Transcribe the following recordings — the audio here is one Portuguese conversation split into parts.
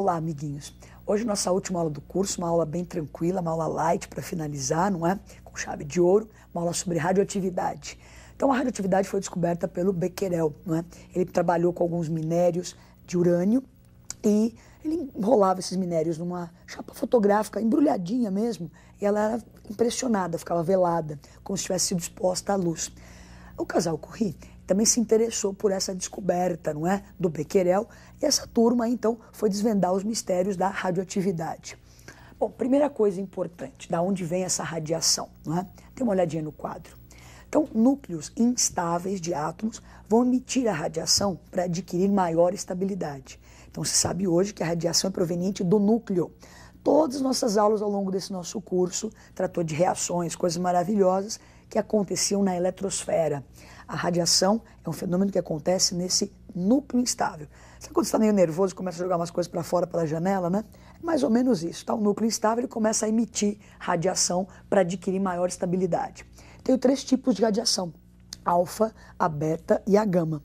Olá, amiguinhos. Hoje nossa última aula do curso, uma aula bem tranquila, uma aula light para finalizar, não é? Com chave de ouro, uma aula sobre radioatividade. Então a radioatividade foi descoberta pelo Becquerel, não é? Ele trabalhou com alguns minérios de urânio e ele enrolava esses minérios numa chapa fotográfica, embrulhadinha mesmo, e ela era impressionada, ficava velada, como se tivesse sido exposta à luz. O casal Curie também se interessou por essa descoberta, não é, do Becquerel, e essa turma então foi desvendar os mistérios da radioatividade. Bom, primeira coisa importante, da onde vem essa radiação, não é? Dê uma olhadinha no quadro. Então, núcleos instáveis de átomos vão emitir a radiação para adquirir maior estabilidade. Então, se sabe hoje que a radiação é proveniente do núcleo. Todas as nossas aulas ao longo desse nosso curso tratou de reações, coisas maravilhosas que aconteciam na eletrosfera. A radiação é um fenômeno que acontece nesse núcleo instável. Sabe quando você está meio nervoso começa a jogar umas coisas para fora pela janela, né? É mais ou menos isso. Tá? O núcleo instável ele começa a emitir radiação para adquirir maior estabilidade. Tem três tipos de radiação: alfa, a beta e a gama.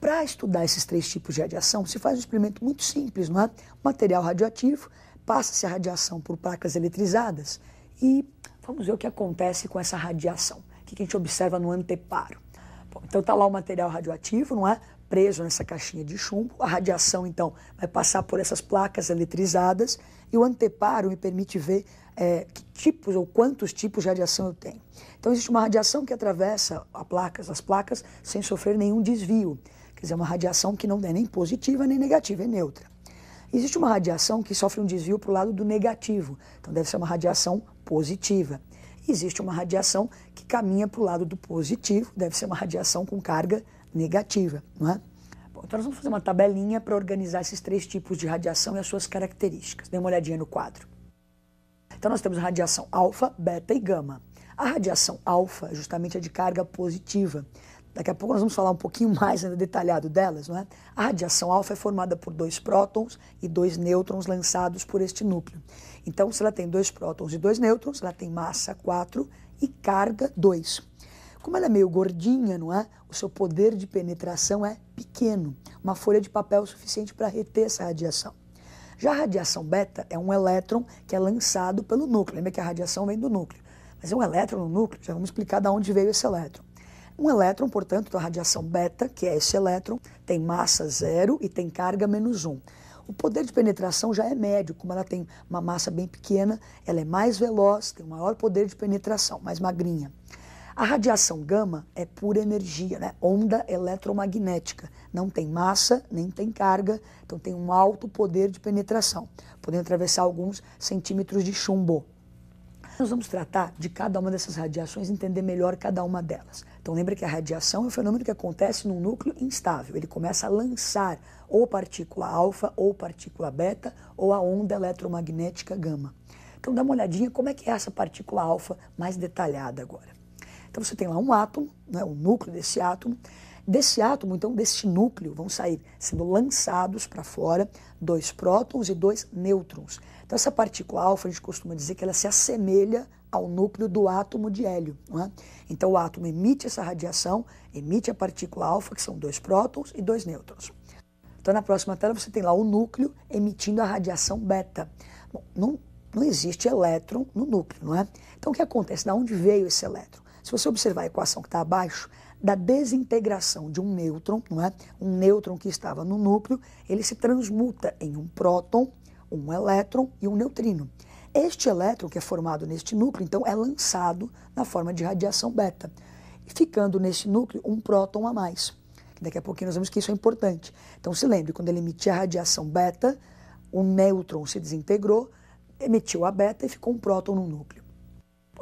Para estudar esses três tipos de radiação, se faz um experimento muito simples, não é? Material radioativo, passa-se a radiação por placas eletrizadas e vamos ver o que acontece com essa radiação que a gente observa no anteparo? Bom, então está lá o material radioativo, não é? Preso nessa caixinha de chumbo. A radiação, então, vai passar por essas placas eletrizadas e o anteparo me permite ver é, que tipos ou quantos tipos de radiação eu tenho. Então, existe uma radiação que atravessa a placas, as placas sem sofrer nenhum desvio. Quer dizer, é uma radiação que não é nem positiva nem negativa, é neutra. Existe uma radiação que sofre um desvio para o lado do negativo, então deve ser uma radiação positiva existe uma radiação que caminha para o lado do positivo, deve ser uma radiação com carga negativa, não é? Bom, então nós vamos fazer uma tabelinha para organizar esses três tipos de radiação e as suas características. Dê uma olhadinha no quadro. Então nós temos a radiação alfa, beta e gama. A radiação alfa é justamente é de carga positiva. Daqui a pouco nós vamos falar um pouquinho mais ainda detalhado delas, não é? A radiação alfa é formada por dois prótons e dois nêutrons lançados por este núcleo. Então, se ela tem dois prótons e dois nêutrons, ela tem massa 4 e carga 2. Como ela é meio gordinha, não é? O seu poder de penetração é pequeno, uma folha de papel é suficiente para reter essa radiação. Já a radiação beta é um elétron que é lançado pelo núcleo. Lembra que a radiação vem do núcleo. Mas é um elétron no núcleo, já vamos explicar de onde veio esse elétron. Um elétron, portanto, da radiação beta, que é esse elétron, tem massa zero e tem carga menos um. O poder de penetração já é médio, como ela tem uma massa bem pequena, ela é mais veloz, tem um maior poder de penetração, mais magrinha. A radiação gama é pura energia, né? onda eletromagnética. Não tem massa, nem tem carga, então tem um alto poder de penetração, podendo atravessar alguns centímetros de chumbo. Nós vamos tratar de cada uma dessas radiações, entender melhor cada uma delas. Então lembra que a radiação é um fenômeno que acontece num núcleo instável. Ele começa a lançar ou partícula alfa, ou partícula beta, ou a onda eletromagnética gama. Então dá uma olhadinha como é que é essa partícula alfa mais detalhada agora. Então você tem lá um átomo, né, o núcleo desse átomo, Desse átomo, então, deste núcleo, vão sair sendo lançados para fora dois prótons e dois nêutrons. Então, essa partícula alfa, a gente costuma dizer que ela se assemelha ao núcleo do átomo de hélio. É? Então, o átomo emite essa radiação, emite a partícula alfa, que são dois prótons e dois nêutrons. Então, na próxima tela, você tem lá o núcleo emitindo a radiação beta. Bom, não, não existe elétron no núcleo, não é? Então, o que acontece? de onde veio esse elétron? Se você observar a equação que está abaixo, da desintegração de um nêutron, não é? um nêutron que estava no núcleo, ele se transmuta em um próton, um elétron e um neutrino. Este elétron que é formado neste núcleo, então, é lançado na forma de radiação beta, ficando nesse núcleo um próton a mais. Daqui a pouquinho nós vemos que isso é importante. Então, se lembre, quando ele emitia a radiação beta, o nêutron se desintegrou, emitiu a beta e ficou um próton no núcleo.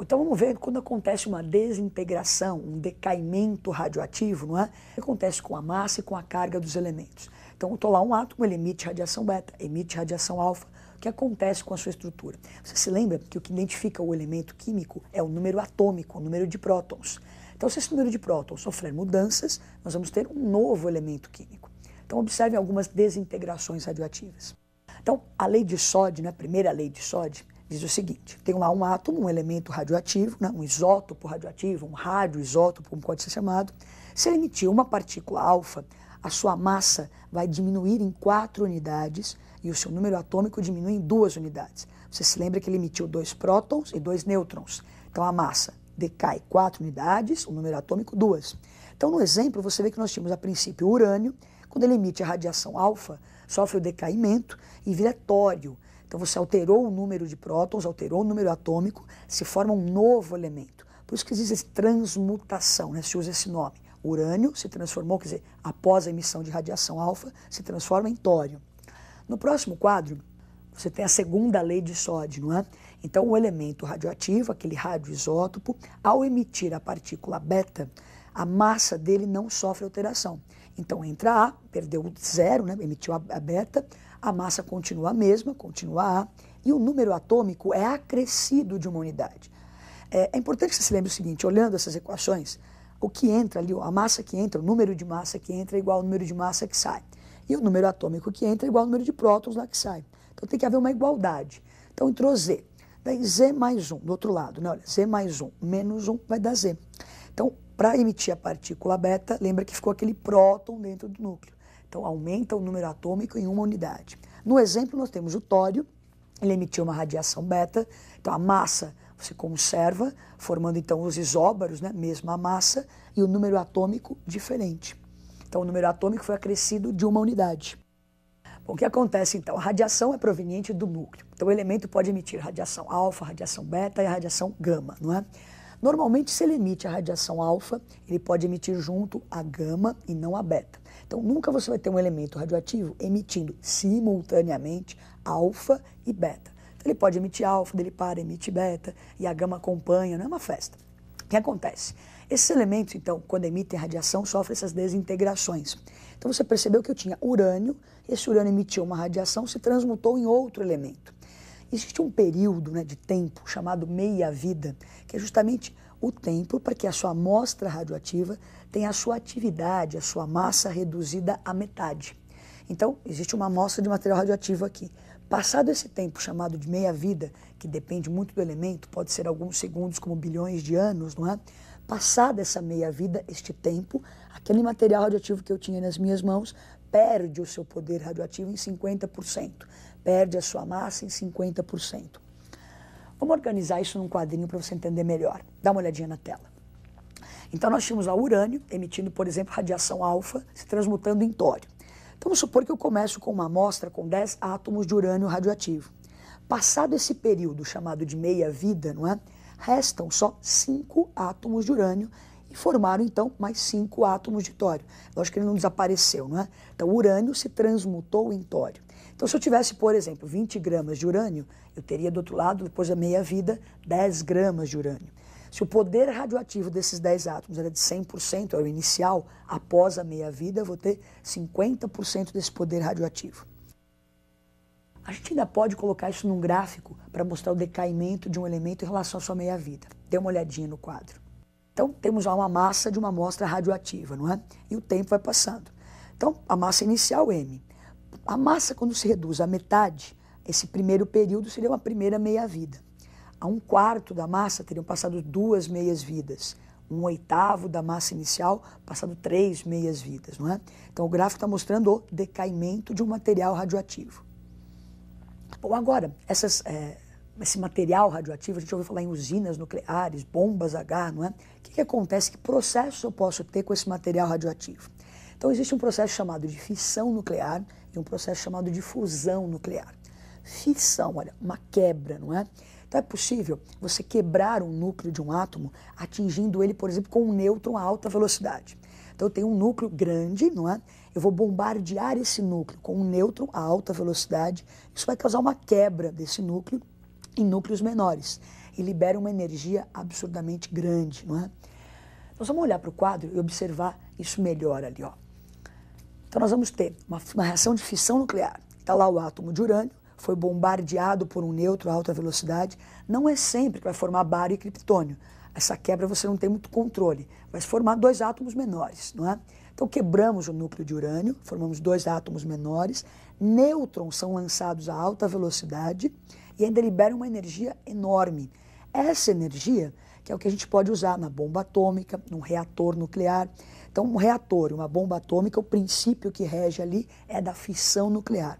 Então vamos ver quando acontece uma desintegração, um decaimento radioativo, não é? Acontece com a massa e com a carga dos elementos. Então eu estou lá um átomo, ele emite radiação beta, emite radiação alfa. O que acontece com a sua estrutura? Você se lembra que o que identifica o elemento químico é o número atômico, o número de prótons. Então se esse número de prótons sofrer mudanças, nós vamos ter um novo elemento químico. Então observem algumas desintegrações radioativas. Então a lei de Sod, né, a primeira lei de Sod, diz o seguinte: tem lá um átomo, um elemento radioativo, né, um isótopo radioativo, um radioisótopo, como pode ser chamado. Se ele emitir uma partícula alfa, a sua massa vai diminuir em quatro unidades e o seu número atômico diminui em duas unidades. Você se lembra que ele emitiu dois prótons e dois nêutrons. Então a massa decai quatro unidades, o número atômico duas. Então no exemplo você vê que nós tínhamos a princípio o urânio, quando ele emite a radiação alfa, sofre o decaimento e vira tório. Então você alterou o número de prótons, alterou o número atômico, se forma um novo elemento. Por isso que existe transmutação, né? se usa esse nome. urânio se transformou, quer dizer, após a emissão de radiação alfa, se transforma em tório. No próximo quadro, você tem a segunda lei de sódio, não é? Então, o elemento radioativo, aquele radioisótopo, ao emitir a partícula beta, a massa dele não sofre alteração. Então, entra A, perdeu o zero, né? emitiu a beta, a massa continua a mesma, continua A, e o número atômico é acrescido de uma unidade. É, é importante que você se lembre o seguinte: olhando essas equações, o que entra ali, a massa que entra, o número de massa que entra é igual ao número de massa que sai. E o número atômico que entra é igual ao número de prótons lá que sai. Então tem que haver uma igualdade. Então entrou Z. Daí Z mais 1, do outro lado, né? Olha, Z mais 1 menos 1 vai dar Z. Então, para emitir a partícula beta, lembra que ficou aquele próton dentro do núcleo. Então, aumenta o número atômico em uma unidade. No exemplo, nós temos o tório, ele emitiu uma radiação beta, então a massa se conserva, formando então os isóbaros, né, mesma massa, e o número atômico diferente. Então, o número atômico foi acrescido de uma unidade. Bom, o que acontece então? A radiação é proveniente do núcleo. Então, o elemento pode emitir radiação alfa, radiação beta e radiação gama, não é? Normalmente, se ele emite a radiação alfa, ele pode emitir junto a gama e não a beta. Então, nunca você vai ter um elemento radioativo emitindo simultaneamente alfa e beta. Então, ele pode emitir alfa, ele para, emite beta, e a gama acompanha, não é uma festa. O que acontece? Esses elementos, então, quando emitem radiação, sofrem essas desintegrações. Então, você percebeu que eu tinha urânio, esse urânio emitiu uma radiação, se transmutou em outro elemento. Existe um período né, de tempo chamado meia-vida, que é justamente o tempo para que a sua amostra radioativa tenha a sua atividade, a sua massa reduzida à metade. Então, existe uma amostra de material radioativo aqui. Passado esse tempo chamado de meia-vida, que depende muito do elemento, pode ser alguns segundos, como bilhões de anos, não é? Passada essa meia-vida, este tempo, aquele material radioativo que eu tinha nas minhas mãos perde o seu poder radioativo em 50%, perde a sua massa em 50%. Vamos organizar isso num quadrinho para você entender melhor. Dá uma olhadinha na tela. Então, nós tínhamos lá urânio, emitindo, por exemplo, radiação alfa, se transmutando em tório. Então, vamos supor que eu começo com uma amostra com 10 átomos de urânio radioativo. Passado esse período chamado de meia-vida, não é? Restam só 5 átomos de urânio e formaram então mais cinco átomos de tório. Lógico que ele não desapareceu, não é? Então o urânio se transmutou em tório. Então se eu tivesse, por exemplo, 20 gramas de urânio, eu teria do outro lado, depois da meia-vida, 10 gramas de urânio. Se o poder radioativo desses 10 átomos era de 100%, era é o inicial, após a meia-vida eu vou ter 50% desse poder radioativo. A gente ainda pode colocar isso num gráfico para mostrar o decaimento de um elemento em relação à sua meia-vida. Dê uma olhadinha no quadro. Então, temos lá uma massa de uma amostra radioativa, não é? E o tempo vai passando. Então, a massa inicial, M. A massa, quando se reduz à metade, esse primeiro período seria uma primeira meia-vida. A um quarto da massa teriam passado duas meias-vidas. Um oitavo da massa inicial, passado três meias-vidas, não é? Então, o gráfico está mostrando o decaimento de um material radioativo. Bom, agora, essas. É, esse material radioativo, a gente ouviu falar em usinas nucleares, bombas H, não é? O que, que acontece? Que processo eu posso ter com esse material radioativo? Então, existe um processo chamado de fissão nuclear e um processo chamado de fusão nuclear. Fissão, olha, uma quebra, não é? Então, é possível você quebrar um núcleo de um átomo atingindo ele, por exemplo, com um nêutron a alta velocidade. Então, eu tenho um núcleo grande, não é? Eu vou bombardear esse núcleo com um nêutron a alta velocidade. Isso vai causar uma quebra desse núcleo em núcleos menores e libera uma energia absurdamente grande, não é? Nós vamos olhar para o quadro e observar isso melhor ali, ó. Então nós vamos ter uma, uma reação de fissão nuclear. Está lá o átomo de urânio, foi bombardeado por um neutro a alta velocidade. Não é sempre que vai formar bário e criptônio. Essa quebra você não tem muito controle, vai formar dois átomos menores, não é? Então quebramos o núcleo de urânio, formamos dois átomos menores, nêutrons são lançados a alta velocidade e ainda libera uma energia enorme. Essa energia, que é o que a gente pode usar na bomba atômica, num reator nuclear. Então, um reator, uma bomba atômica, o princípio que rege ali é da fissão nuclear.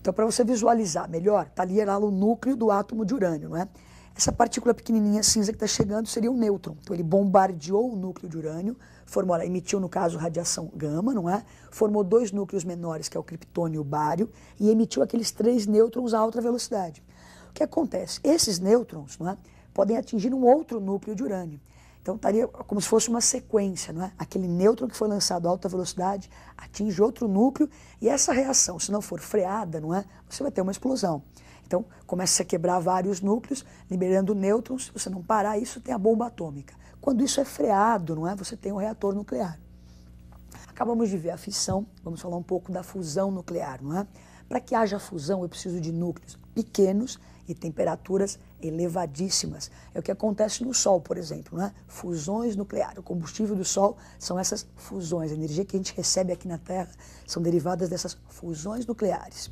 Então, para você visualizar melhor, está ali lá o núcleo do átomo de urânio, não é? Essa partícula pequenininha cinza que está chegando seria um nêutron. Então ele bombardeou o núcleo de urânio, formou, emitiu no caso radiação gama, não é? Formou dois núcleos menores, que é o criptônio e o bário, e emitiu aqueles três nêutrons a alta velocidade. O que acontece? Esses nêutrons, não é? Podem atingir um outro núcleo de urânio. Então estaria como se fosse uma sequência, não é? Aquele nêutron que foi lançado a alta velocidade atinge outro núcleo e essa reação, se não for freada, não é? Você vai ter uma explosão. Então, começa a quebrar vários núcleos, liberando nêutrons. Se você não parar isso, tem a bomba atômica. Quando isso é freado, não é? Você tem o um reator nuclear. Acabamos de ver a fissão, vamos falar um pouco da fusão nuclear, não é? Para que haja fusão, eu preciso de núcleos pequenos e temperaturas elevadíssimas. É o que acontece no Sol, por exemplo, é? fusões nucleares. O combustível do Sol são essas fusões. A energia que a gente recebe aqui na Terra são derivadas dessas fusões nucleares.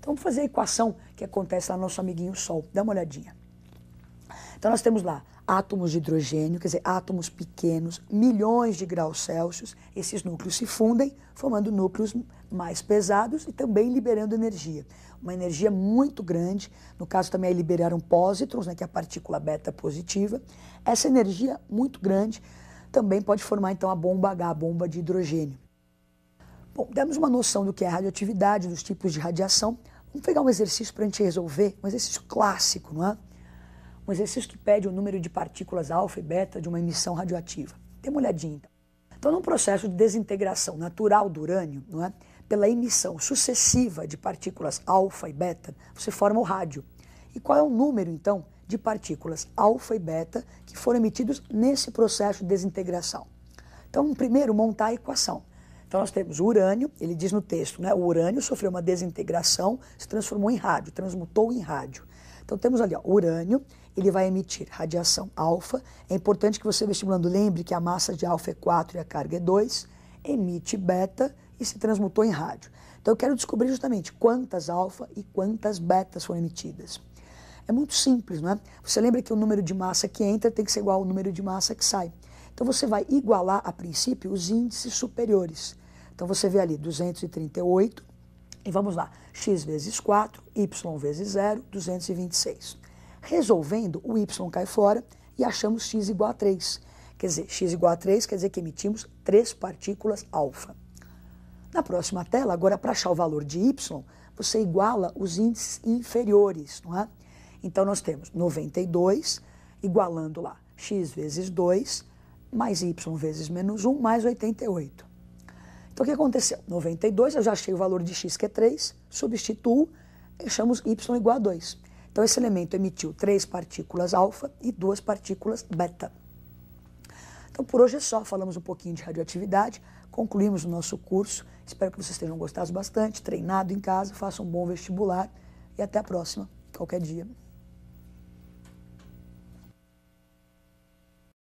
Então vamos fazer a equação que acontece lá no nosso amiguinho Sol. Dá uma olhadinha. Então nós temos lá átomos de hidrogênio, quer dizer, átomos pequenos, milhões de graus Celsius, esses núcleos se fundem, formando núcleos mais pesados e também liberando energia. Uma energia muito grande, no caso também aí liberaram pósitrons, né, que é a partícula beta positiva. Essa energia muito grande também pode formar então a bomba H, a bomba de hidrogênio. Bom, demos uma noção do que é a radioatividade, dos tipos de radiação. Vamos pegar um exercício para a gente resolver, um exercício clássico, não é? Um exercício que pede o número de partículas alfa e beta de uma emissão radioativa. Dê uma olhadinha então. Então, num processo de desintegração natural do urânio, não é? pela emissão sucessiva de partículas alfa e beta, você forma o rádio. E qual é o número, então, de partículas alfa e beta que foram emitidos nesse processo de desintegração? Então, primeiro, montar a equação. Então nós temos o urânio, ele diz no texto, né? O urânio sofreu uma desintegração, se transformou em rádio, transmutou em rádio. Então temos ali, ó, o urânio, ele vai emitir radiação alfa. É importante que você vestibulando lembre que a massa de alfa é 4 e a carga é 2, emite beta e se transmutou em rádio. Então eu quero descobrir justamente quantas alfa e quantas betas foram emitidas. É muito simples, não é? Você lembra que o número de massa que entra tem que ser igual ao número de massa que sai. Então você vai igualar a princípio os índices superiores. Então você vê ali 238, e vamos lá, x vezes 4, y vezes 0, 226. Resolvendo, o y cai fora e achamos x igual a 3. Quer dizer, x igual a 3 quer dizer que emitimos três partículas alfa. Na próxima tela, agora para achar o valor de y, você iguala os índices inferiores, não é? Então nós temos 92 igualando lá x vezes 2 mais y vezes menos 1 mais 88. Então o que aconteceu? 92 eu já achei o valor de x que é 3, substituo, achamos y igual a 2. Então esse elemento emitiu três partículas alfa e duas partículas beta. Então por hoje é só, falamos um pouquinho de radioatividade, concluímos o nosso curso. Espero que vocês tenham gostado bastante, treinado em casa, façam um bom vestibular e até a próxima, qualquer dia.